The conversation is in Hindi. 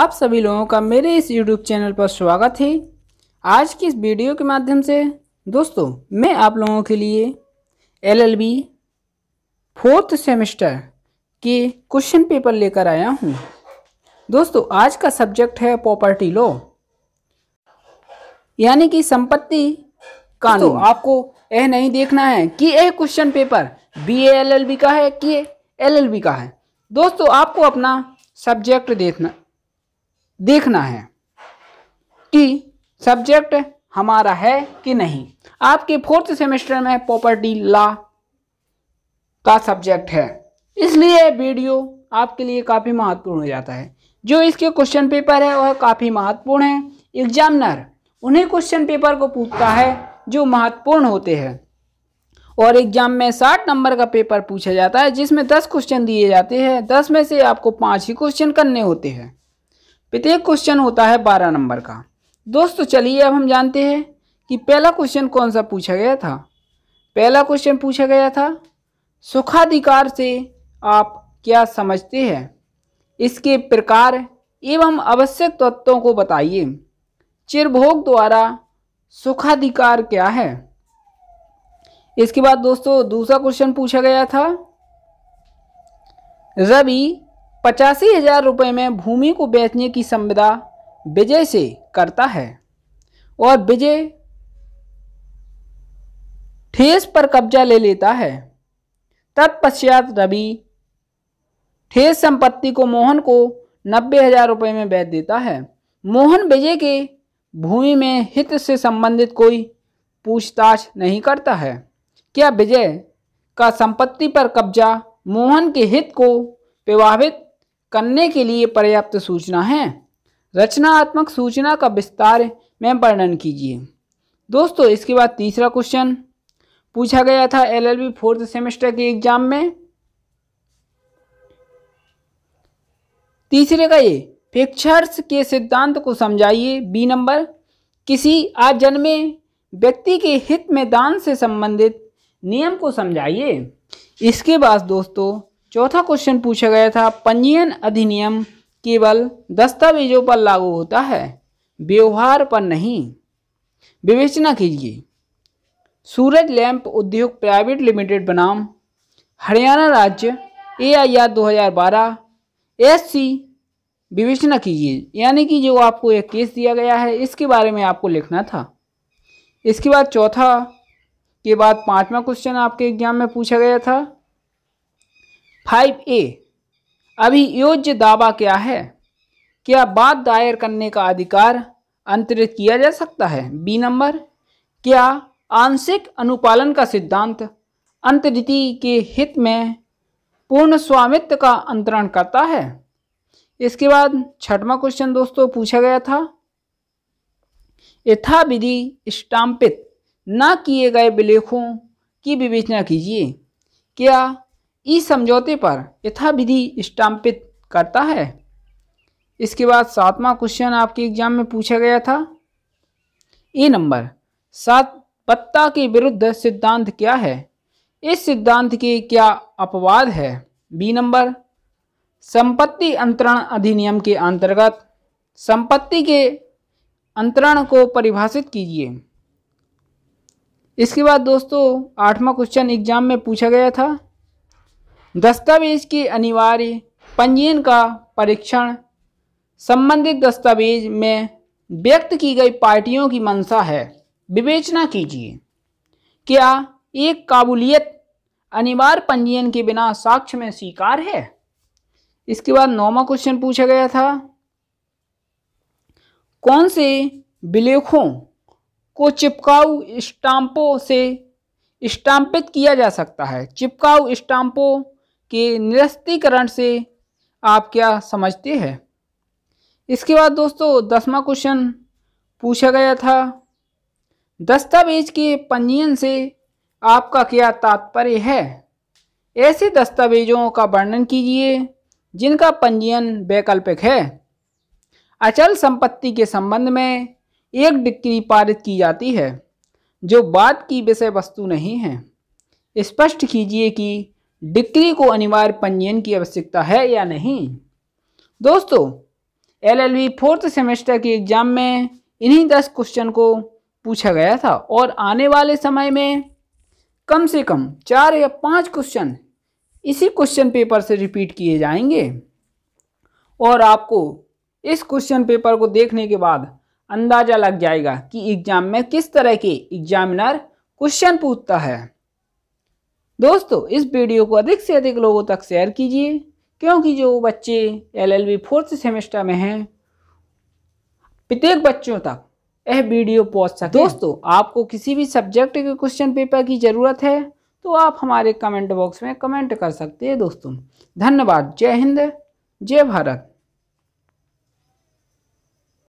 आप सभी लोगों का मेरे इस YouTube चैनल पर स्वागत है आज की इस वीडियो के माध्यम से दोस्तों मैं आप लोगों के लिए एल बी फोर्थ सेमेस्टर के क्वेश्चन पेपर लेकर आया हूँ दोस्तों आज का सब्जेक्ट है प्रॉपर्टी लॉ यानी कि संपत्ति कानून तो आपको यह नहीं देखना है कि यह question paper B L L B का है कि एल एल बी का है दोस्तों आपको अपना सब्जेक्ट देखना देखना है कि सब्जेक्ट हमारा है कि नहीं आपके फोर्थ सेमेस्टर में प्रॉपर्टी लॉ का सब्जेक्ट है इसलिए वीडियो आपके लिए काफ़ी महत्वपूर्ण हो जाता है जो इसके क्वेश्चन पेपर है वह काफ़ी महत्वपूर्ण है एग्जामिनर उन्हें क्वेश्चन पेपर को पूछता है जो महत्वपूर्ण होते हैं और एग्जाम में साठ नंबर का पेपर पूछा जाता है जिसमें दस क्वेश्चन दिए जाते हैं दस में से आपको पाँच ही क्वेश्चन करने होते हैं प्रत्येक क्वेश्चन होता है बारह नंबर का दोस्तों चलिए अब हम जानते हैं कि पहला क्वेश्चन कौन सा पूछा गया था पहला क्वेश्चन पूछा गया था सुखाधिकार से आप क्या समझते हैं इसके प्रकार एवं आवश्यक तत्वों को बताइए चिरभोग द्वारा सुखाधिकार क्या है इसके बाद दोस्तों दूसरा क्वेश्चन पूछा गया था रवि पचासी हजार रुपये में भूमि को बेचने की संविदा विजय से करता है और विजय ठेस पर कब्जा ले लेता है तत्पश्चात रवि ठेस संपत्ति को मोहन को नब्बे हजार रुपये में बेच देता है मोहन विजय के भूमि में हित से संबंधित कोई पूछताछ नहीं करता है क्या विजय का संपत्ति पर कब्जा मोहन के हित को प्रभावित करने के लिए पर्याप्त सूचना है रचनात्मक सूचना का विस्तार में वर्णन कीजिए दोस्तों इसके बाद तीसरा क्वेश्चन पूछा गया था एलएलबी फोर्थ सेमेस्टर के एग्जाम में तीसरे का ये पिक्चर्स के सिद्धांत को समझाइए बी नंबर किसी आज जन्मे व्यक्ति के हित में दान से संबंधित नियम को समझाइए इसके बाद दोस्तों चौथा क्वेश्चन पूछा गया था पंजीयन अधिनियम केवल दस्तावेजों पर लागू होता है व्यवहार पर नहीं विवेचना कीजिए Suraj lamp Udyog private limited बनाम हरियाणा राज्य ए आई आर दो हज़ार बारह एस सी विवेचना कीजिए यानी कि जो आपको यह केस दिया गया है इसके बारे में आपको लिखना था इसके बाद चौथा के बाद पांचवा क्वेश्चन आपके एग्जाम में पूछा गया था फाइव ए अभियोज्य दावा क्या है क्या बात दायर करने का अधिकार अंतरित किया जा सकता है बी नंबर क्या आंशिक अनुपालन का सिद्धांत अंतरिति के हित में पूर्ण स्वामित्व का अंतरण करता है इसके बाद छठवां क्वेश्चन दोस्तों पूछा गया था यथा विधि स्टाम्पित न किए गए विलेखों की विवेचना कीजिए क्या इस समझौते पर यथाविधि स्टाम्पित करता है इसके बाद सातवां क्वेश्चन आपके एग्जाम में पूछा गया था ए नंबर सात पत्ता के विरुद्ध सिद्धांत क्या है इस सिद्धांत के क्या अपवाद है बी नंबर संपत्ति अंतरण अधिनियम के अंतर्गत संपत्ति के अंतरण को परिभाषित कीजिए इसके बाद दोस्तों आठवां क्वेश्चन एग्जाम में पूछा गया था दस्तावेज के अनिवार्य पंजीयन का परीक्षण संबंधित दस्तावेज में व्यक्त की गई पार्टियों की मंशा है विवेचना कीजिए क्या एक काबुलियत अनिवार्य पंजीयन के बिना साक्ष्य में स्वीकार है इसके बाद नौवा क्वेश्चन पूछा गया था कौन से विलेखों को चिपकाऊ स्टाम्पों से स्टाम्पित किया जा सकता है चिपकाऊ स्टाम्पों के निरस्तीकरण से आप क्या समझते हैं इसके बाद दोस्तों दसवा क्वेश्चन पूछा गया था दस्तावेज के पंजीयन से आपका क्या तात्पर्य है ऐसे दस्तावेजों का वर्णन कीजिए जिनका पंजीयन वैकल्पिक है अचल संपत्ति के संबंध में एक डिक्री पारित की जाती है जो बात की विषय वस्तु नहीं है स्पष्ट कीजिए कि डिक्री को अनिवार्य पंजीयन की आवश्यकता है या नहीं दोस्तों एलएलबी फोर्थ सेमेस्टर के एग्जाम में इन्हीं दस क्वेश्चन को पूछा गया था और आने वाले समय में कम से कम चार या पांच क्वेश्चन इसी क्वेश्चन पेपर से रिपीट किए जाएंगे और आपको इस क्वेश्चन पेपर को देखने के बाद अंदाज़ा लग जाएगा कि एग्ज़ाम में किस तरह के एग्जामिनर क्वेश्चन पूछता है दोस्तों इस वीडियो को अधिक से अधिक लोगों तक शेयर कीजिए क्योंकि जो बच्चे L L B fourth semester में हैं प्रत्येक बच्चों तक यह वीडियो पहुंच सके दोस्तों आपको किसी भी सब्जेक्ट के क्वेश्चन पेपर की ज़रूरत है तो आप हमारे कमेंट बॉक्स में कमेंट कर सकते हैं दोस्तों धन्यवाद जय हिंद जय भारत